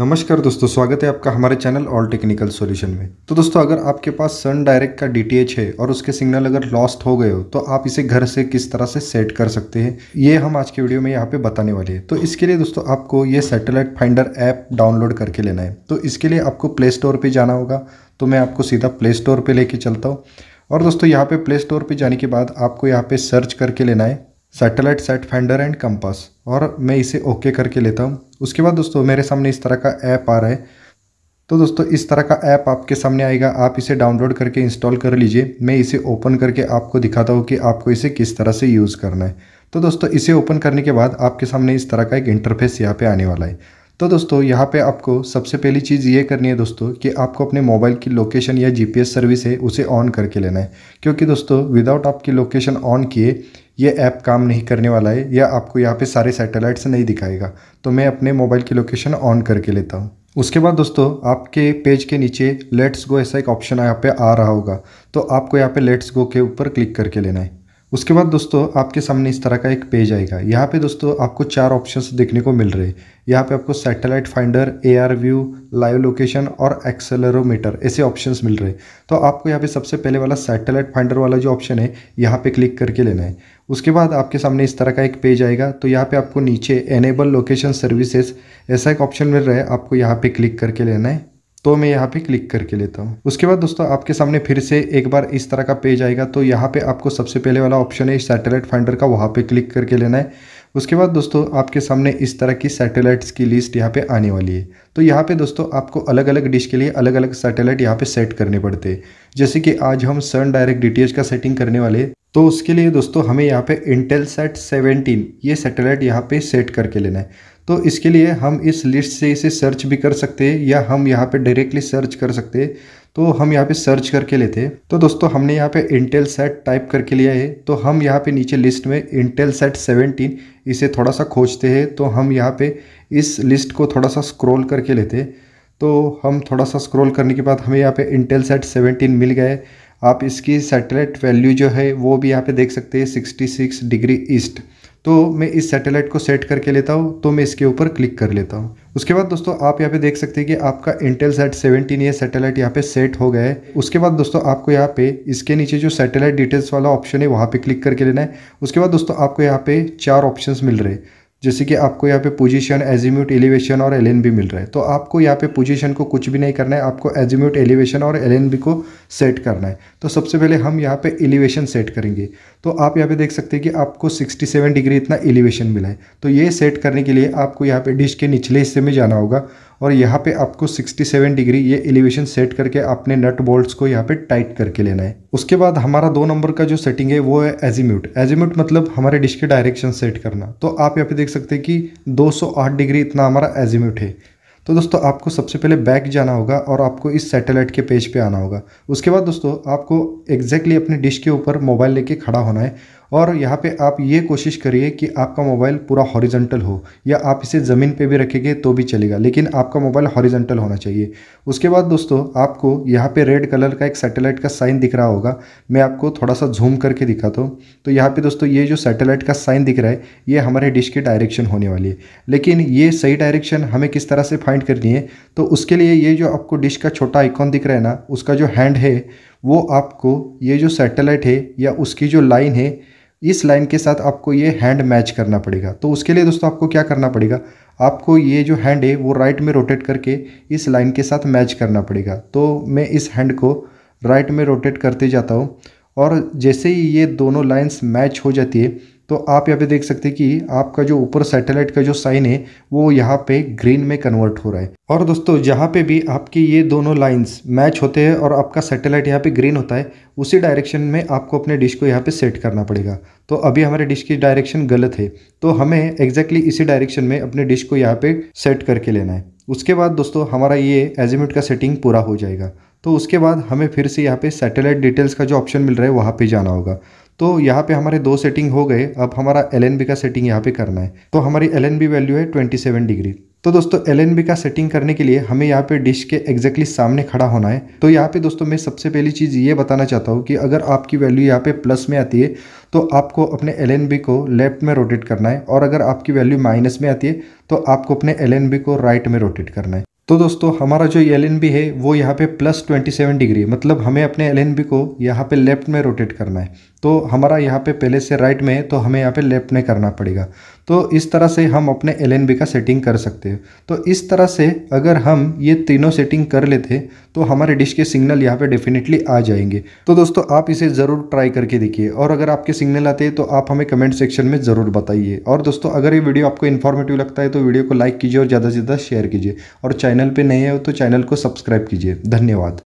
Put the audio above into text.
नमस्कार दोस्तों स्वागत है आपका हमारे चैनल ऑल टेक्निकल सॉल्यूशन में तो दोस्तों अगर आपके पास सन डायरेक्ट का डीटीएच है और उसके सिग्नल अगर लॉस्ट हो गए हो तो आप इसे घर से किस तरह से सेट कर सकते हैं ये हम आज के वीडियो में यहाँ पे बताने वाले हैं तो इसके लिए दोस्तों आपको ये सैटेलाइट फाइंडर ऐप डाउनलोड करके लेना है तो इसके लिए आपको प्ले स्टोर पर जाना होगा तो मैं आपको सीधा प्ले स्टोर पर लेके चलता हूँ और दोस्तों यहाँ पे प्ले स्टोर पर जाने के बाद आपको यहाँ पे सर्च करके लेना है satellite set fender and compass और मैं इसे ओके करके लेता हूँ उसके बाद दोस्तों मेरे सामने इस तरह का ऐप आ रहा है तो दोस्तों इस तरह का ऐप आपके सामने आएगा आप इसे डाउनलोड करके इंस्टॉल कर लीजिए मैं इसे ओपन करके आपको दिखाता हूँ कि आपको इसे किस तरह से यूज़ करना है तो दोस्तों इसे ओपन करने के बाद आपके सामने इस तरह का एक इंटरफेस यहाँ पे आने वाला है तो दोस्तों यहाँ पे आपको सबसे पहली चीज़ ये करनी है दोस्तों कि आपको अपने मोबाइल की लोकेशन या जीपीएस सर्विस है उसे ऑन करके लेना है क्योंकि दोस्तों विदाउट आपकी लोकेशन ऑन किए ये ऐप काम नहीं करने वाला है या आपको यहाँ पे सारे सैटेलाइट्स नहीं दिखाएगा तो मैं अपने मोबाइल की लोकेशन ऑन करके लेता हूँ उसके बाद दोस्तों आपके पेज के नीचे लेट्स गो ऐसा एक ऑप्शन यहाँ पे आ रहा होगा तो आपको यहाँ पे लेट्स गो के ऊपर क्लिक करके लेना है उसके बाद दोस्तों आपके सामने इस तरह का एक पेज आएगा यहाँ पे दोस्तों आपको चार ऑप्शंस देखने को मिल रहे हैं यहाँ पे आपको satellite finder AR view live location और एक्सेलरोमीटर ऐसे ऑप्शंस मिल रहे हैं तो आपको यहाँ पे सबसे पहले वाला सैटेलाइट फाइंडर वाला जो ऑप्शन है यहाँ पे क्लिक करके लेना है उसके बाद आपके सामने इस तरह का एक पेज आएगा तो यहाँ पर आपको नीचे एनेबल लोकेशन सर्विसेज ऐसा एक ऑप्शन मिल रहा है आपको यहाँ पर क्लिक करके लेना है तो मैं यहाँ पे क्लिक करके लेता हूँ उसके बाद दोस्तों आपके सामने फिर से एक बार इस तरह का पेज आएगा तो यहाँ पे आपको सबसे पहले वाला ऑप्शन है सैटेलाइट फाइंडर का वहाँ पे क्लिक करके लेना है उसके बाद दोस्तों आपके सामने इस तरह की सैटेलाइट्स की लिस्ट यहाँ पे आने वाली है तो यहाँ पे दोस्तों आपको अलग अलग डिश के लिए अलग अलग सैटेलाइट यहाँ पे सेट करने पड़ते हैं जैसे कि आज हम सन डायरेक्ट डी का सेटिंग करने वाले तो उसके लिए दोस्तों हमें यहाँ पे इंटेल सेट सेवेंटीन ये सैटेलाइट यहाँ पे सेट करके लेना है तो इसके लिए हम इस लिस्ट से इसे सर्च भी कर सकते हैं या हम यहाँ पे डायरेक्टली सर्च कर सकते हैं तो हम यहाँ पे सर्च करके लेते हैं तो दोस्तों हमने यहाँ पे इंटेल सेट टाइप करके लिया है तो हम यहाँ पे नीचे लिस्ट में इंटेल सेट सेवेंटीन इसे थोड़ा सा खोजते हैं तो हम यहाँ पे इस लिस्ट को थोड़ा सा स्क्रॉल करके लेते तो हम थोड़ा सा स्क्रॉल करने के बाद हमें यहाँ पे इंटेल सेट सेवेंटीन मिल गए आप इसकी सेटेलाइट वैल्यू जो है वो भी यहाँ पे देख सकते हैं सिक्सटी सिक्स डिग्री ईस्ट तो मैं इस सैटेलाइट को सेट करके लेता हूँ तो मैं इसके ऊपर क्लिक कर लेता हूँ उसके बाद दोस्तों आप यहाँ पे देख सकते हैं कि आपका इंटेल सेट सेवनटीन ये सैटेलाइट यहाँ पे सेट हो गया है उसके बाद दोस्तों आपको यहाँ पे इसके नीचे जो सैटेलाइट डिटेल्स वाला ऑप्शन है वहाँ पे क्लिक करके लेना है उसके बाद दोस्तों आपको यहाँ पे चार ऑप्शन मिल रहे हैं जैसे कि आपको यहाँ पे पोजीशन एजीम्यूट एलिवेशन और एल भी मिल रहा है तो आपको यहाँ पे पोजीशन को कुछ भी नहीं करना है आपको एजीम्यूट एलिवेशन और एल को सेट करना है तो सबसे पहले हम यहाँ पे एलिवेशन सेट करेंगे तो आप यहाँ पे देख सकते हैं कि आपको 67 डिग्री इतना एलिवेशन मिला है तो ये सेट करने के लिए आपको यहाँ पे डिश के निचले हिस्से में जाना होगा और यहाँ पे आपको 67 डिग्री ये एलिवेशन सेट करके अपने नट बोल्ट्स को यहाँ पे टाइट करके लेना है उसके बाद हमारा दो नंबर का जो सेटिंग है वो है एजीम्यूट एजीम्यूट मतलब हमारे डिश के डायरेक्शन सेट करना तो आप यहाँ पे देख सकते हैं कि 208 डिग्री इतना हमारा एजीम्यूट है तो दोस्तों आपको सबसे पहले बैक जाना होगा और आपको इस सैटेलाइट के पेज पे आना होगा उसके बाद दोस्तों आपको एग्जैक्टली अपने डिश के ऊपर मोबाइल लेके खड़ा होना है और यहाँ पे आप ये कोशिश करिए कि आपका मोबाइल पूरा हॉरिजेंटल हो या आप इसे ज़मीन पे भी रखेंगे तो भी चलेगा लेकिन आपका मोबाइल हॉरिजेंटल होना चाहिए उसके बाद दोस्तों आपको यहाँ पे रेड कलर का एक सैटेलाइट का साइन दिख रहा होगा मैं आपको थोड़ा सा जूम करके दिखाता हूँ तो यहाँ पर दोस्तों ये जो सैटेलाइट का साइन दिख रहा है ये हमारे डिश की डायरेक्शन होने वाली है लेकिन ये सही डायरेक्शन हमें किस तरह से फाइंड करनी है तो उसके लिए ये जो आपको डिश का छोटा आइकॉन दिख रहा है ना उसका जो हैंड है वो आपको ये जो सैटेलाइट है या उसकी जो लाइन है इस लाइन के साथ आपको ये हैंड मैच करना पड़ेगा तो उसके लिए दोस्तों आपको क्या करना पड़ेगा आपको ये जो हैंड है वो राइट में रोटेट करके इस लाइन के साथ मैच करना पड़ेगा तो मैं इस हैंड को राइट में रोटेट करते जाता हूँ और जैसे ही ये दोनों लाइन्स मैच हो जाती है तो आप यहाँ पे देख सकते हैं कि आपका जो ऊपर सैटेलाइट का जो साइन है वो यहाँ पे ग्रीन में कन्वर्ट हो रहा है और दोस्तों जहाँ पे भी आपकी ये दोनों लाइंस मैच होते हैं और आपका सैटेलाइट यहाँ पे ग्रीन होता है उसी डायरेक्शन में आपको अपने डिश को यहाँ पे सेट करना पड़ेगा तो अभी हमारे डिश की डायरेक्शन गलत है तो हमें एग्जैक्टली इसी डायरेक्शन में अपने डिश को यहाँ पर सेट करके लेना है उसके बाद दोस्तों हमारा ये एजिम्यूट का सेटिंग पूरा हो जाएगा तो उसके बाद हमें फिर से यहाँ पे सैटेलाइट डिटेल्स का जो ऑप्शन मिल रहा है वहाँ पे जाना होगा तो यहाँ पे हमारे दो सेटिंग हो गए अब हमारा एल का सेटिंग यहाँ पे करना है तो हमारी एल वैल्यू है ट्वेंटी डिग्री तो दोस्तों एल का सेटिंग करने के लिए हमें यहाँ पे डिश के एग्जैक्टली सामने खड़ा होना है तो यहाँ पे दोस्तों मैं सबसे पहली चीज़ ये बताना चाहता हूँ कि अगर आपकी वैल्यू यहाँ पे प्लस में आती है तो आपको अपने एल को लेफ्ट में रोटेट करना है और अगर आपकी वैल्यू माइनस में आती है तो आपको अपने एल को राइट में रोटेट करना है तो दोस्तों हमारा जो एल है वो यहाँ पे प्लस ट्वेंटी सेवन डिग्री मतलब हमें अपने एल को यहाँ पे लेफ्ट में रोटेट करना है तो हमारा यहाँ पे पहले से राइट में है तो हमें यहाँ पे लेफ्ट में करना पड़ेगा तो इस तरह से हम अपने एल का सेटिंग कर सकते हैं तो इस तरह से अगर हम ये तीनों सेटिंग कर लेते तो हमारे डिश के सिग्नल यहाँ पे डेफिनेटली आ जाएंगे तो दोस्तों आप इसे ज़रूर ट्राई करके देखिए और अगर आपके सिग्नल आते हैं तो आप हमें कमेंट सेक्शन में ज़रूर बताइए और दोस्तों अगर ये वीडियो आपको इन्फॉर्मेटिव लगता है तो वीडियो को लाइक कीजिए और ज़्यादा से ज़्यादा शेयर कीजिए और चैनल पर नए हो तो चैनल को सब्सक्राइब कीजिए धन्यवाद